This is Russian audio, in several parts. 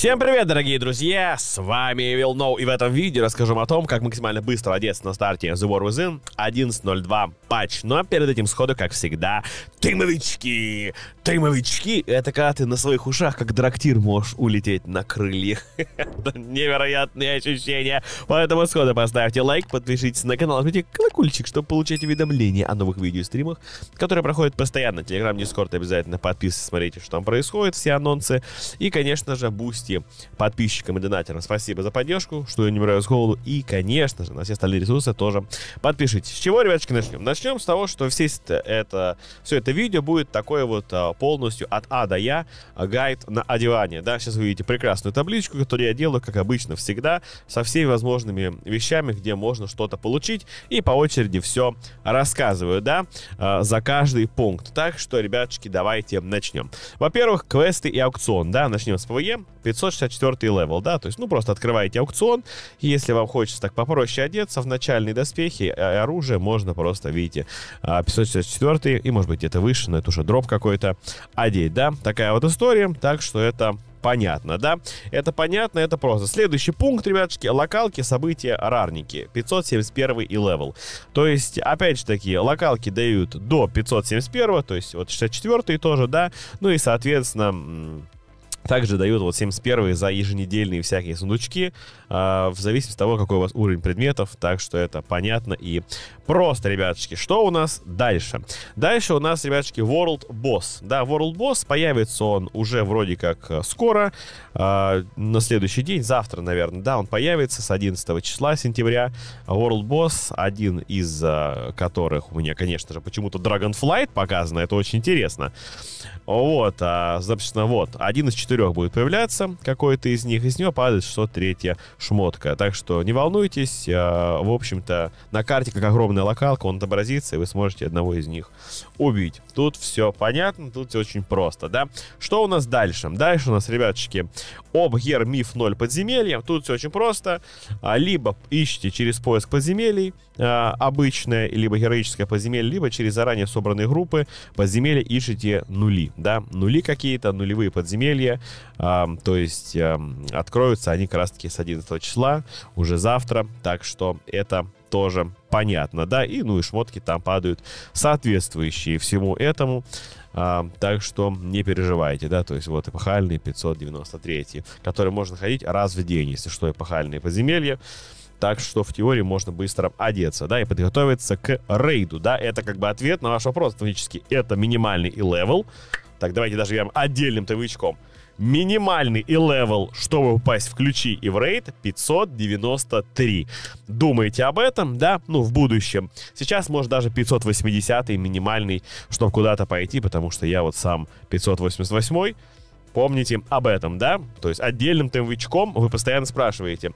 Всем привет, дорогие друзья! С вами Evil No, и в этом видео расскажу о том, как максимально быстро одеться на старте The War Within 11.02 патч. Но ну, а перед этим сходу, как всегда, тымовички! Тымовички — это когда ты на своих ушах, как драктир, можешь улететь на крыльях. это невероятные ощущения! Поэтому сходу поставьте лайк, подпишитесь на канал, нажмите колокольчик, чтобы получать уведомления о новых видео и стримах, которые проходят постоянно. Телеграм, Дискорд обязательно подписывайтесь, смотрите, что там происходит, все анонсы. И, конечно же, бусти 30 подписчикам и донатерам. Спасибо за поддержку, что я не умираю с голоду. И, конечно же, на все остальные ресурсы тоже подпишитесь. С чего, ребяточки, начнем? Начнем с того, что все это, все это видео будет такое вот а, полностью от А до Я а, гайд на одевание. Да, сейчас вы видите прекрасную табличку, которую я делаю, как обычно, всегда, со всеми возможными вещами, где можно что-то получить. И по очереди все рассказываю, да, а, за каждый пункт. Так что, ребяточки, давайте начнем. Во-первых, квесты и аукцион, да, начнем с ПВЕ. 500 564 левел, да, то есть, ну, просто открываете аукцион, и если вам хочется так попроще одеться в начальные доспехи, и э, оружие можно просто, видите, 564 а, и, может быть, где-то выше, но это уже дроп какой-то, одеть, да, такая вот история, так что это понятно, да? Это понятно, это просто. Следующий пункт, ребятушки, локалки, события, рарники. 571 и левел. То есть, опять же таки, локалки дают до 571, то есть вот 64 тоже, да? Ну и, соответственно, также дают вот 71 за еженедельные всякие сундучки, а, в зависимости от того, какой у вас уровень предметов, так что это понятно и просто, ребяточки. Что у нас дальше? Дальше у нас, ребяточки, World Boss. Да, World Boss, появится он уже вроде как э, скоро, а, на следующий день, завтра, наверное, да, он появится с 11 числа сентября. World Boss, один из э, которых у меня, конечно же, почему-то Dragonflight показано, это очень интересно. Вот, а, собственно, вот, один из четырех четырех будет появляться какой-то из них, из него падает 603 шмотка. Так что не волнуйтесь, а, в общем-то, на карте как огромная локалка, он отобразится, и вы сможете одного из них убить. Тут все понятно, тут все очень просто, да? Что у нас дальше? Дальше у нас, ребяточки, Обгер Миф 0 подземелья. Тут все очень просто. А, либо ищите через поиск подземелий, а, обычное, либо героическое подземелье, либо через заранее собранные группы подземелья ищите нули, да? Нули какие-то, нулевые подземелья, то есть откроются они как раз-таки с 11 числа, уже завтра. Так что это тоже понятно, да, и ну и шмотки там падают соответствующие всему этому. А, так что не переживайте, да, то есть вот эпохальный 593, который можно ходить раз в день, если что, эпохальные подземелья. Так что в теории можно быстро одеться, да, и подготовиться к рейду, да, это как бы ответ на ваш вопрос, фактически это минимальный и левел, так давайте даже играем отдельным тв Минимальный и левел, чтобы упасть в ключи и в рейд, 593. Думаете об этом, да? Ну, в будущем. Сейчас, может, даже 580 минимальный, чтобы куда-то пойти, потому что я вот сам 588 Помните об этом, да? То есть отдельным темвичком вы постоянно спрашиваете.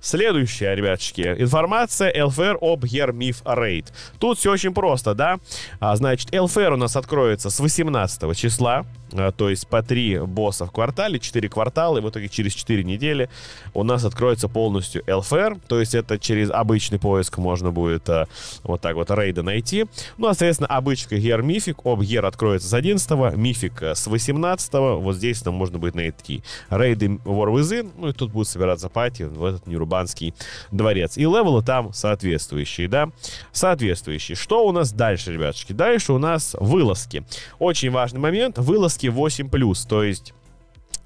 Следующая, ребятчики, информация LFR об Ермиф Рейд. Тут все очень просто, да? А, значит, LFR у нас откроется с 18 числа, а, то есть по 3 босса в квартале, 4 квартала, и в итоге через 4 недели у нас откроется полностью LFR, то есть это через обычный поиск можно будет а, вот так вот рейда найти. Ну, а, соответственно, обычка Ер об Ер откроется с 11, Мифик э, с 18, вот здесь соответственно, можно будет найти рейды War Within, ну и тут будет собираться пати в этот Нюрубанский дворец. И левелы там соответствующие, да, соответствующие. Что у нас дальше, ребятушки? Дальше у нас вылазки. Очень важный момент, вылазки 8+, то есть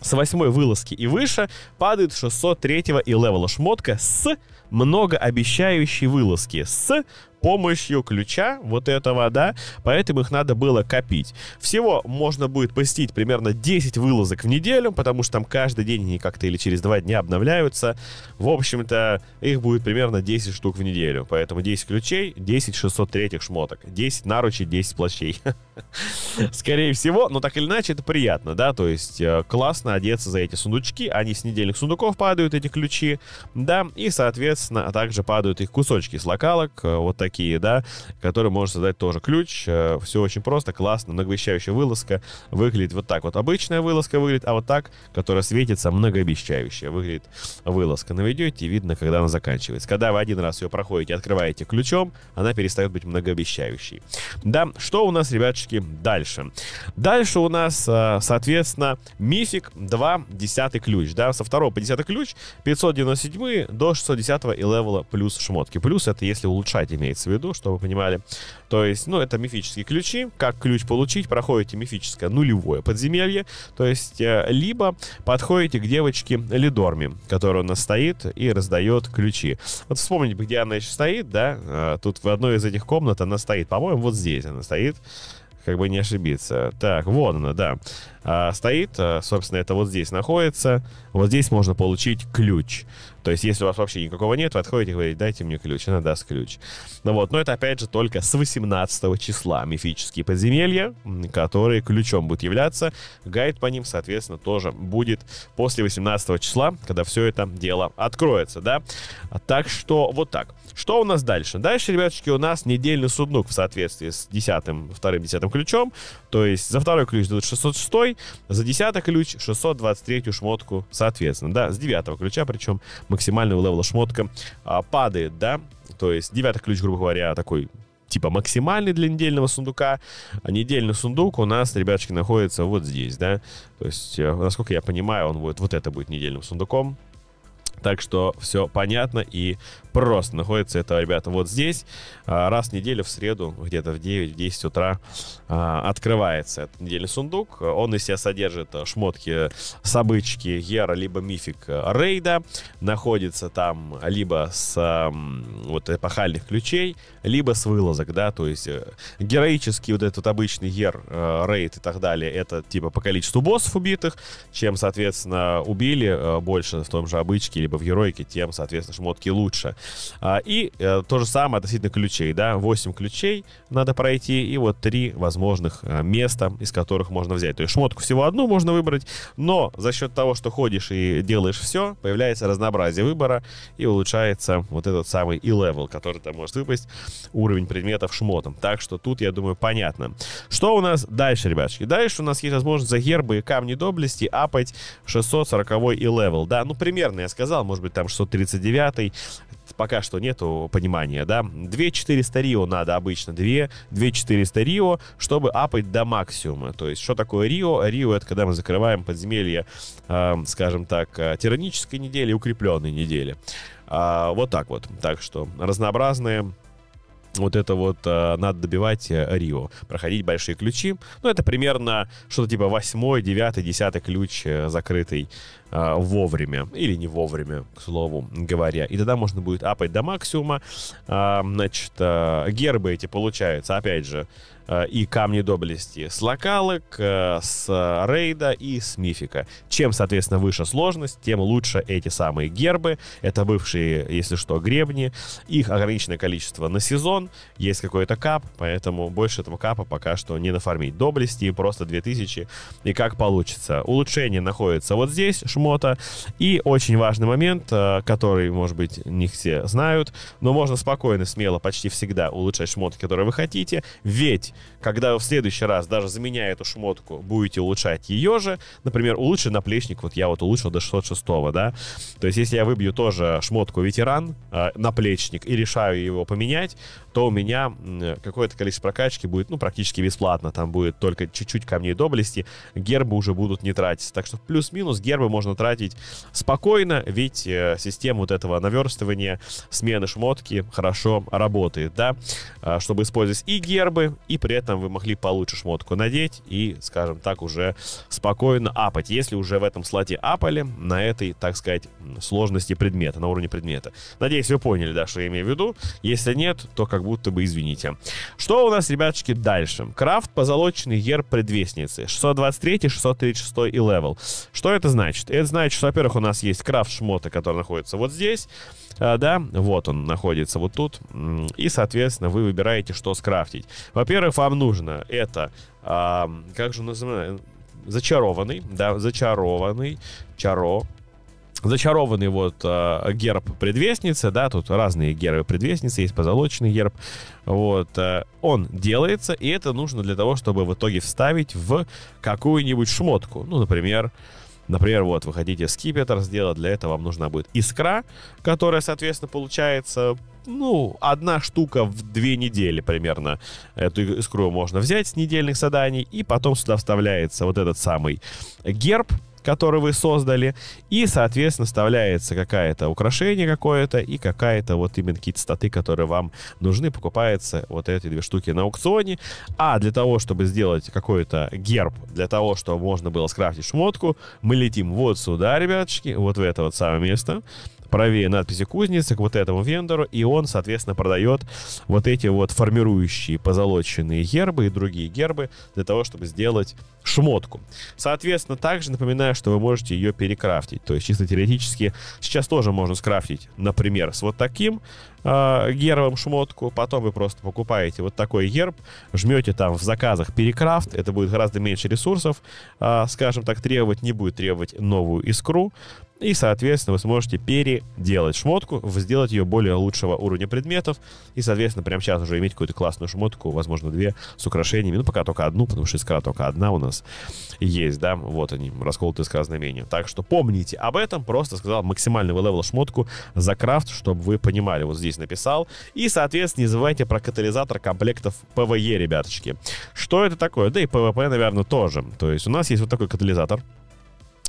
с восьмой вылазки и выше падает 603 и левела шмотка с многообещающей вылазки. С помощью ключа вот этого, да, поэтому их надо было копить. Всего можно будет посетить примерно 10 вылазок в неделю, потому что там каждый день они как-то или через 2 дня обновляются. В общем-то, их будет примерно 10 штук в неделю, поэтому 10 ключей, 10 603 шмоток, 10 наручей, 10 плащей. Скорее всего, но так или иначе это приятно, да, то есть э, классно одеться за эти сундучки, они с недельных сундуков падают, эти ключи, да, и, соответственно, а также падают их кусочки с локалок, э, вот такие такие, да, которые можно создать тоже ключ. Э, Все очень просто, классно, многообещающая вылазка выглядит вот так вот. Обычная вылазка выглядит, а вот так, которая светится, многообещающая выглядит вылазка. Наведете, видно, когда она заканчивается. Когда вы один раз ее проходите, открываете ключом, она перестает быть многообещающей. Да, что у нас, ребятушки, дальше? Дальше у нас, э, соответственно, мифик 2, 10 ключ, да, со 2 по 10 ключ, 597 до 610 и левела плюс шмотки. Плюс это если улучшать имеется имеется в виду, чтобы вы понимали. То есть, ну, это мифические ключи. Как ключ получить? Проходите мифическое нулевое подземелье. То есть, э, либо подходите к девочке Лидорме, которая у нас стоит и раздает ключи. Вот вспомните, где она еще стоит, да? Э, тут в одной из этих комнат она стоит. По-моему, вот здесь она стоит как бы не ошибиться. Так, вот она, да. А, стоит, а, собственно, это вот здесь находится, вот здесь можно получить ключ. То есть, если у вас вообще никакого нет, вы отходите и говорите, дайте мне ключ, она даст ключ. Ну вот, но это опять же только с 18 числа мифические подземелья, которые ключом будут являться. Гайд по ним, соответственно, тоже будет после 18 числа, когда все это дело откроется, да. Так что вот так. Что у нас дальше? Дальше, ребяточки, у нас недельный суднук в соответствии с 10, вторым, 10 ключом. То есть за второй ключ дадут 606, за десятый ключ 623 шмотку, соответственно, да, с девятого ключа, причем максимального левела шмотка а, падает, да, то есть девятый ключ, грубо говоря, такой типа максимальный для недельного сундука, а недельный сундук у нас, ребяточки, находится вот здесь, да, то есть, э, насколько я понимаю, он будет, вот это будет недельным сундуком, так что все понятно и просто. Находится это, ребята, вот здесь. А, раз в неделю, в среду, где-то в 9-10 утра а, открывается этот недельный сундук. Он из себя содержит э, шмотки обычки Гера, либо мифик э, Рейда. Находится там либо с вот эпохальных ключей, либо с вылазок, да, то есть э, героический вот этот обычный Гер, Рейд и так далее, это типа по количеству боссов убитых, чем, соответственно, убили больше в том же обычке, либо либо в героике, тем, соответственно, шмотки лучше. А, и э, то же самое относительно ключей, да, 8 ключей надо пройти, и вот 3 возможных э, места, из которых можно взять. То есть шмотку всего одну можно выбрать, но за счет того, что ходишь и делаешь все, появляется разнообразие выбора и улучшается вот этот самый и левел, который там может выпасть, уровень предметов шмотом. Так что тут, я думаю, понятно. Что у нас дальше, ребяточки? Дальше у нас есть возможность за гербы и камни доблести апать 640 и левел. Да, ну примерно я сказал, финал, может быть, там 639 пока что нету понимания, да. 2400 Рио надо обычно, 2, 2400 Рио, чтобы апать до максимума. То есть, что такое Рио? Рио — это когда мы закрываем подземелье, э, скажем так, э, тиранической недели, укрепленной недели. Э, вот так вот. Так что разнообразные вот это вот э, надо добивать э, Рио, проходить большие ключи. Ну, это примерно что-то типа 8, 9, 10 ключ э, закрытый Э, вовремя или не вовремя, к слову говоря. И тогда можно будет апать до максимума. А, значит, э, гербы эти получаются, опять же, э, и камни доблести с локалок, с рейда и с мифика. Чем, соответственно, выше сложность, тем лучше эти самые гербы. Это бывшие, если что, гребни. Их ограниченное количество на сезон. Есть какой-то кап, поэтому больше этого капа пока что не нафармить. Доблести просто 2000 и как получится. Улучшение находится вот здесь, шмота. И очень важный момент, э, который, может быть, не все знают, но можно спокойно, смело, почти всегда улучшать шмотки, которые вы хотите, ведь когда вы в следующий раз, даже заменяя эту шмотку, будете улучшать ее же, например, улучшить наплечник, вот я вот улучшил до 606, да, то есть если я выбью тоже шмотку ветеран, э, наплечник, и решаю его поменять, то у меня какое-то количество прокачки будет, ну, практически бесплатно, там будет только чуть-чуть камней доблести, гербы уже будут не тратиться, так что плюс-минус гербы можно можно тратить спокойно, ведь э, система вот этого наверстывания, смены шмотки хорошо работает, да, э, чтобы использовать и гербы, и при этом вы могли получше шмотку надеть и, скажем так, уже спокойно апать, если уже в этом слоте апали, на этой, так сказать, сложности предмета, на уровне предмета. Надеюсь, вы поняли, да, что я имею в виду. Если нет, то как будто бы извините. Что у нас, ребятушки, дальше? Крафт позолоченный герб предвестницы. 623, 636 и левел. Что это значит? Это это значит, что, во-первых, у нас есть крафт шмота, который находится вот здесь, а, да, вот он находится вот тут, и, соответственно, вы выбираете, что скрафтить. Во-первых, вам нужно это, а, как же называется, зачарованный, да, зачарованный, чаро, зачарованный вот а, герб предвестницы, да, тут разные гербы предвестницы, есть позолоченный герб, вот, он делается, и это нужно для того, чтобы в итоге вставить в какую-нибудь шмотку, ну, например, э, Например, вот вы хотите скипетр сделать, для этого вам нужна будет искра, которая, соответственно, получается ну, одна штука в две недели примерно. Эту искру можно взять с недельных заданий, и потом сюда вставляется вот этот самый герб, который вы создали, и, соответственно, вставляется какое-то украшение какое-то и какая-то вот именно какие-то статы, которые вам нужны, покупаются вот эти две штуки на аукционе. А для того, чтобы сделать какой-то герб, для того, чтобы можно было скрафтить шмотку, мы летим вот сюда, ребяточки, вот в это вот самое место, правее надписи кузницы к вот этому вендору, и он, соответственно, продает вот эти вот формирующие позолоченные гербы и другие гербы для того, чтобы сделать шмотку. Соответственно, также напоминаю, что вы можете ее перекрафтить. То есть чисто теоретически сейчас тоже можно скрафтить, например, с вот таким э, гербом шмотку, потом вы просто покупаете вот такой герб, жмете там в заказах перекрафт, это будет гораздо меньше ресурсов, э, скажем так, требовать, не будет требовать новую искру, и, соответственно, вы сможете переделать шмотку, сделать ее более лучшего уровня предметов. И, соответственно, прямо сейчас уже иметь какую-то классную шмотку, возможно, две с украшениями. Ну, пока только одну, потому что искра только одна у нас есть, да. Вот они, расколотые искра знамения. Так что помните об этом. Просто сказал максимальный левел шмотку за крафт, чтобы вы понимали. Вот здесь написал. И, соответственно, не забывайте про катализатор комплектов ПВЕ, ребяточки. Что это такое? Да и ПВП, наверное, тоже. То есть у нас есть вот такой катализатор.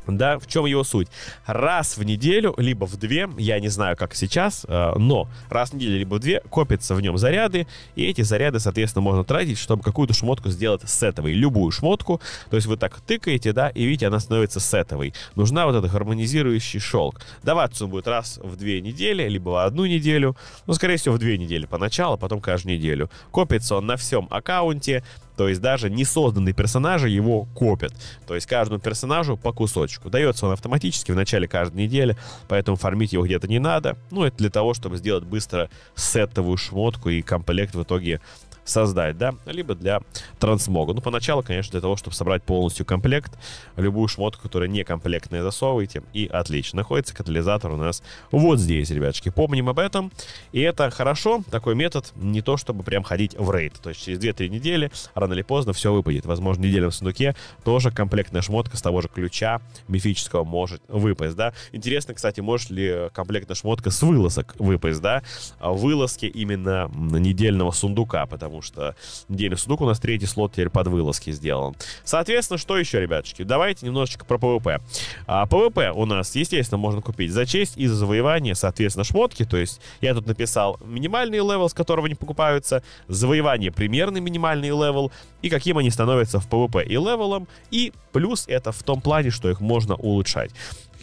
Да, в чем его суть? Раз в неделю, либо в две, я не знаю, как сейчас, э, но раз в неделю, либо в две копятся в нем заряды, и эти заряды, соответственно, можно тратить, чтобы какую-то шмотку сделать сетовой, любую шмотку. То есть вы так тыкаете, да, и видите, она становится сетовой. Нужна вот эта гармонизирующий шелк. Даваться он будет раз в две недели, либо в одну неделю, но ну, скорее всего, в две недели поначалу, а потом каждую неделю. Копится он на всем аккаунте, то есть даже не созданные персонажи его копят. То есть каждому персонажу по кусочку. Дается он автоматически в начале каждой недели, поэтому фармить его где-то не надо. Ну, это для того, чтобы сделать быстро сетовую шмотку и комплект в итоге создать, да, либо для трансмога. Ну, поначалу, конечно, для того, чтобы собрать полностью комплект, любую шмотку, которая не комплектная, засовывайте и отлично. Находится катализатор у нас вот здесь, ребяточки. Помним об этом, и это хорошо, такой метод, не то, чтобы прям ходить в рейд, то есть через 2-3 недели, рано или поздно, все выпадет. Возможно, в сундуке тоже комплектная шмотка с того же ключа мифического может выпасть, да. Интересно, кстати, может ли комплектная шмотка с вылазок выпасть, да, вылазки именно недельного сундука, потому потому что неделю судук у нас третий слот теперь под вылазки сделан. Соответственно, что еще, ребяточки? Давайте немножечко про ПВП. А, ПВП у нас, естественно, можно купить за честь и за завоевание, соответственно, шмотки. То есть я тут написал минимальный левел, с которого они покупаются, завоевание примерный минимальный левел, и каким они становятся в ПВП и левелом, и плюс это в том плане, что их можно улучшать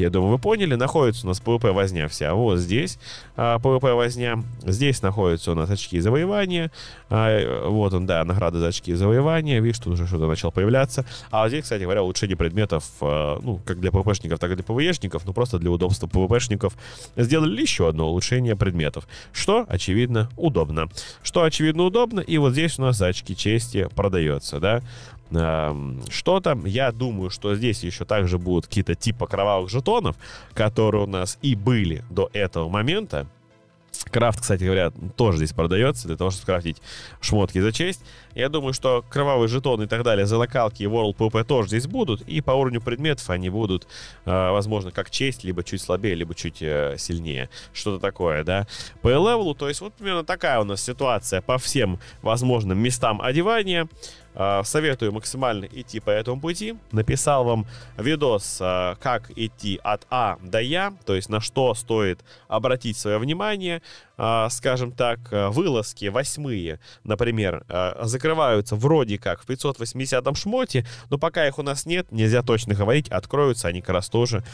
я думаю, вы поняли, находится у нас ПВП возня вся. Вот здесь а, ПВП возня. Здесь находятся у нас очки завоевания. А, вот он, да, награда за очки завоевания. Видишь, тут уже что-то начало появляться. А здесь, кстати говоря, улучшение предметов, а, ну, как для ПВПшников, так и для ПВЕшников, ну, просто для удобства ПВПшников. Сделали еще одно улучшение предметов, что, очевидно, удобно. Что, очевидно, удобно. И вот здесь у нас за очки чести продается, да. Эм, что-то. Я думаю, что здесь еще также будут какие-то типа кровавых жетонов, которые у нас и были до этого момента. Крафт, кстати говоря, тоже здесь продается для того, чтобы крафтить шмотки за честь. Я думаю, что кровавые жетоны и так далее за локалки и World PvP тоже здесь будут. И по уровню предметов они будут, э, возможно, как честь, либо чуть слабее, либо чуть э, сильнее. Что-то такое, да. По левелу, то есть вот примерно такая у нас ситуация по всем возможным местам одевания. Э, советую максимально идти по этому пути. Написал вам видос, э, как идти от А до Я, то есть на что стоит обратить свое внимание. Э, скажем так, вылазки восьмые, например, закрываются вроде как в 580 шмоте, но пока их у нас нет, нельзя точно говорить, откроются они как раз тоже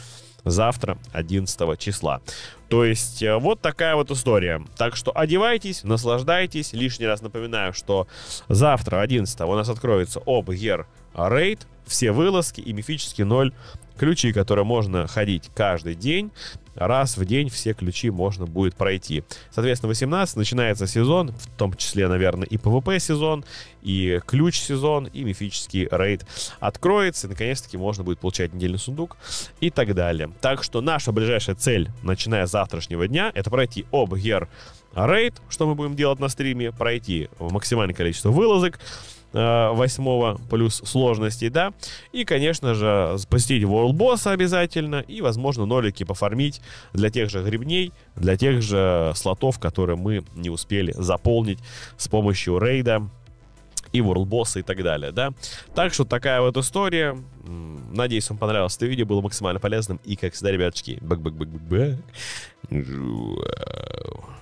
завтра, 11 числа. То есть э, вот такая вот история. Так что одевайтесь, наслаждайтесь. Лишний раз напоминаю, что завтра, 11 у нас откроется Обгер Рейд все вылазки и мифический ноль ключи, которые можно ходить каждый день. Раз в день все ключи можно будет пройти. Соответственно, 18 начинается сезон, в том числе, наверное, и ПВП сезон, и ключ сезон, и мифический рейд откроется, и наконец-таки можно будет получать недельный сундук и так далее. Так что наша ближайшая цель, начиная с завтрашнего дня, это пройти Обгер рейд, что мы будем делать на стриме, пройти максимальное количество вылазок, Э, восьмого, плюс сложности, да. И, конечно же, спустить World Boss обязательно, и, возможно, нолики пофармить для тех же гребней, для тех же слотов, которые мы не успели заполнить с помощью рейда и ворлбосса и так далее, да. Так что такая вот история. Надеюсь, вам понравилось это видео, было максимально полезным. И, как всегда, ребяточки, бэк бэк бэк бэк